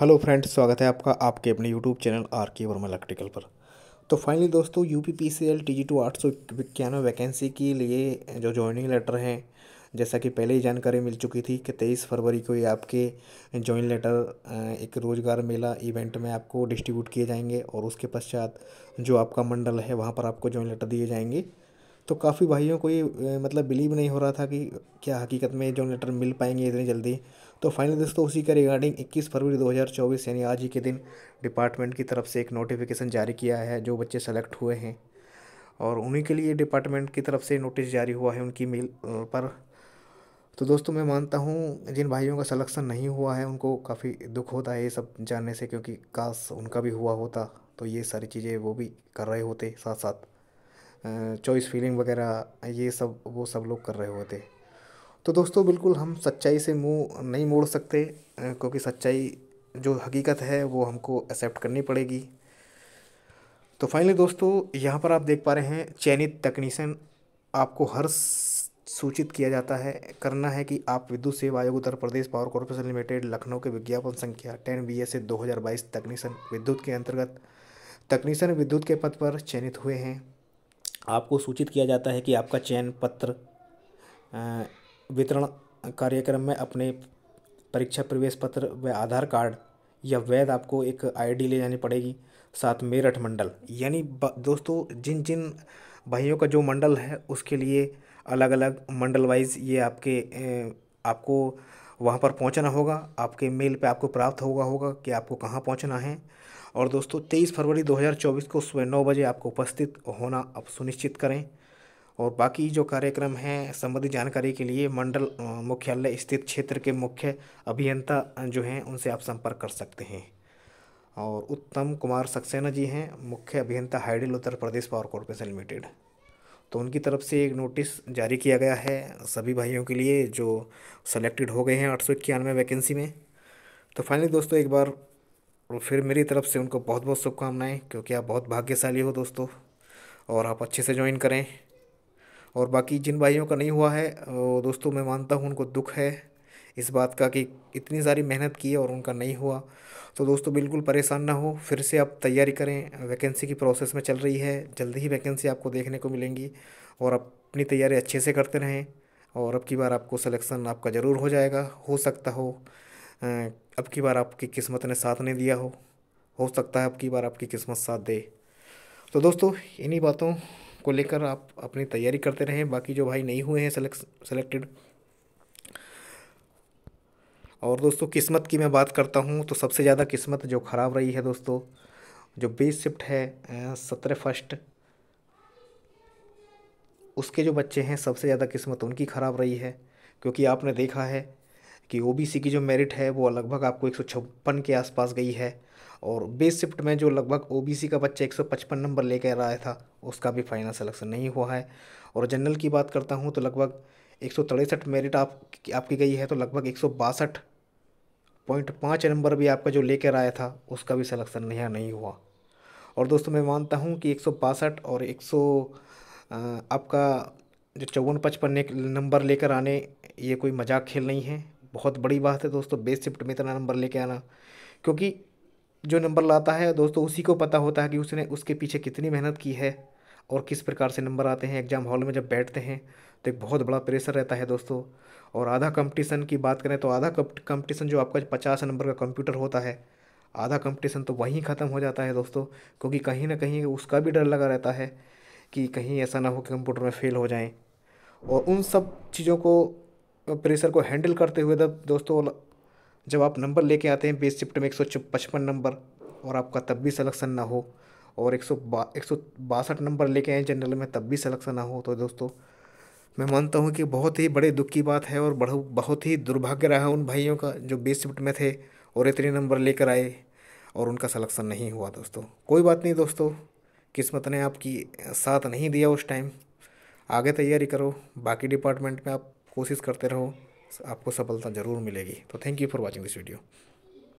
hello friends स्वागत है आपका आपके अपने यूट्यूब चैनल आर के वर्मा इलेक्ट्रिकल पर तो फाइनली दोस्तों U P P C L T G T two सौ इक्यानवे वैकेंसी के लिए जो ज्वाइनिंग लेटर हैं जैसा कि पहले ही जानकारी मिल चुकी थी कि तेईस फरवरी को ये आपके ज्वाइन लेटर एक रोज़गार मेला इवेंट में आपको डिस्ट्रीब्यूट किए जाएंगे और उसके पश्चात जो आपका मंडल है वहाँ पर आपको ज्वाइन लेटर दिए जाएंगे तो काफ़ी भाइयों को ये मतलब बिलीव नहीं हो रहा था कि क्या हकीकत में जो लेटर मिल पाएंगे इतनी जल्दी तो फाइनली दोस्तों उसी के रिगार्डिंग 21 फरवरी 2024 यानी आज ही के दिन डिपार्टमेंट की तरफ से एक नोटिफिकेशन जारी किया है जो बच्चे सेलेक्ट हुए हैं और उन्हीं के लिए डिपार्टमेंट की तरफ से नोटिस जारी हुआ है उनकी मेल पर तो दोस्तों मैं मानता हूँ जिन भाइयों का सलेक्शन नहीं हुआ है उनको काफ़ी दुख होता है ये सब जानने से क्योंकि काश उनका भी हुआ होता तो ये सारी चीज़ें वो भी कर रहे होते साथ साथ चॉइस फीलिंग वगैरह ये सब वो सब लोग कर रहे होते तो दोस्तों बिल्कुल हम सच्चाई से मुंह नहीं मोड़ सकते क्योंकि सच्चाई जो हकीकत है वो हमको एक्सेप्ट करनी पड़ेगी तो फाइनली दोस्तों यहाँ पर आप देख पा रहे हैं चयनित तकनीशियन आपको हर सूचित किया जाता है करना है कि आप विद्युत सेवा आयोग Uttar Pradesh power corporation limited Lucknow के विज्ञापन संख्या टेन बी एस ए दो हज़ार बाईस तकनीसन विद्युत के अंतर्गत तकनीसन विद्युत के पद पर चयनित हुए हैं आपको सूचित किया जाता है कि आपका चयन पत्र वितरण कार्यक्रम में अपने परीक्षा प्रवेश पत्र व आधार कार्ड या वैध आपको एक आईडी ले जानी पड़ेगी साथ मेरठ मंडल यानी दोस्तों जिन जिन भाइयों का जो मंडल है उसके लिए अलग अलग मंडल वाइज ये आपके आपको वहाँ पर पहुँचना होगा आपके मेल पे आपको प्राप्त होगा होगा कि आपको कहाँ पहुँचना है और दोस्तों 23 फरवरी 2024 को सुबह नौ बजे आपको उपस्थित होना आप सुनिश्चित करें और बाकी जो कार्यक्रम हैं संबंधित जानकारी के लिए मंडल मुख्यालय स्थित क्षेत्र के मुख्य अभियंता जो हैं उनसे आप संपर्क कर सकते हैं और उत्तम कुमार सक्सेना जी हैं मुख्य अभियंता hydel Uttar Pradesh power corporation limited तो उनकी तरफ से एक नोटिस जारी किया गया है सभी भाइयों के लिए जो सेलेक्टेड हो गए हैं आठ सौ इक्यानवे वैकेंसी में तो फाइनली दोस्तों एक बार फिर मेरी तरफ से उनको बहुत बहुत शुभकामनाएँ क्योंकि आप बहुत भाग्यशाली हो दोस्तों और आप अच्छे से ज्वाइन करें और बाकी जिन भाइयों का नहीं हुआ है दोस्तों मैं मानता हूँ उनको दुख है इस बात का कि इतनी सारी मेहनत की है और उनका नहीं हुआ तो दोस्तों बिल्कुल परेशान ना हो फिर से आप तैयारी करें वैकेंसी की प्रोसेस में चल रही है जल्दी ही वैकेंसी आपको देखने को मिलेंगी और अपनी तैयारी अच्छे से करते रहें और अब की बार आपको सिलेक्शन आपका ज़रूर हो जाएगा हो सकता हो अब की बार आपकी किस्मत ने साथ नहीं दिया हो हो सकता है अब की बार आपकी किस्मत साथ दे तो दोस्तों इन्हीं बातों को लेकर आप अपनी तैयारी करते रहें बाकी जो भाई नहीं हुए हैं सेलेक्ट सेलेक्टेड और दोस्तों किस्मत की मैं बात करता हूँ तो सबसे ज़्यादा किस्मत जो ख़राब रही है दोस्तों जो बीस शिफ्ट है सत्रह फर्स्ट उसके जो बच्चे हैं सबसे ज़्यादा किस्मत उनकी ख़राब रही है क्योंकि आपने देखा है कि ओ की जो मेरिट है वो लगभग आपको एक के आसपास गई है और बेस शिफ्ट में जो लगभग ओ का बच्चा 155 नंबर लेकर आया था उसका भी फाइनल सिलेक्शन नहीं हुआ है और जनरल की बात करता हूँ तो लगभग एक मेरिट आप आपकी गई है तो लगभग एक पॉइंट पाँच नंबर भी आपका जो लेकर आया था उसका भी सिलेक्शन नया नहीं हुआ और दोस्तों मैं मानता हूँ कि एक और एक आपका जो चौवन पचपन नंबर लेकर आने ये कोई मजाक खेल नहीं है बहुत बड़ी बात है दोस्तों बेस शिफ्ट में इतना नंबर लेके आना क्योंकि जो नंबर लाता है दोस्तों उसी को पता होता है कि उसने उसके पीछे कितनी मेहनत की है और किस प्रकार से नंबर आते हैं एग्ज़ाम हॉल में जब बैठते हैं तो एक बहुत बड़ा प्रेशर रहता है दोस्तों और आधा कंपटीशन की बात करें तो आधा कंपटीशन जो आपका पचास नंबर का कंप्यूटर होता है आधा कंपटीशन तो वहीं ख़त्म हो जाता है दोस्तों क्योंकि कहीं ना कहीं उसका भी डर लगा रहता है कि कहीं ऐसा ना हो कि कंप्यूटर में फ़ेल हो जाएं और उन सब चीज़ों को प्रेशर को हैंडल करते हुए जब दोस्तों जब आप नंबर लेके आते हैं बेस शिफ्ट में एक सौ पचपन नंबर और आपका तब भी सलेक्शन ना हो और एक सौ बा एक सौ बासठ नंबर लेके आए जनरल में तब भी सलेक्शन ना हो तो दोस्तों मैं मानता हूँ कि बहुत ही बड़े दुख की बात है और बड़ा बहुत ही दुर्भाग्य रहा उन भाइयों का जो बीस शिफ्ट में थे और इतने नंबर लेकर आए और उनका सलेक्शन नहीं हुआ दोस्तों कोई बात नहीं दोस्तों किस्मत ने आपकी साथ नहीं दिया उस टाइम आगे तैयारी करो बाकी डिपार्टमेंट में आप कोशिश करते रहो आपको सफलता ज़रूर मिलेगी तो thank you for watching this video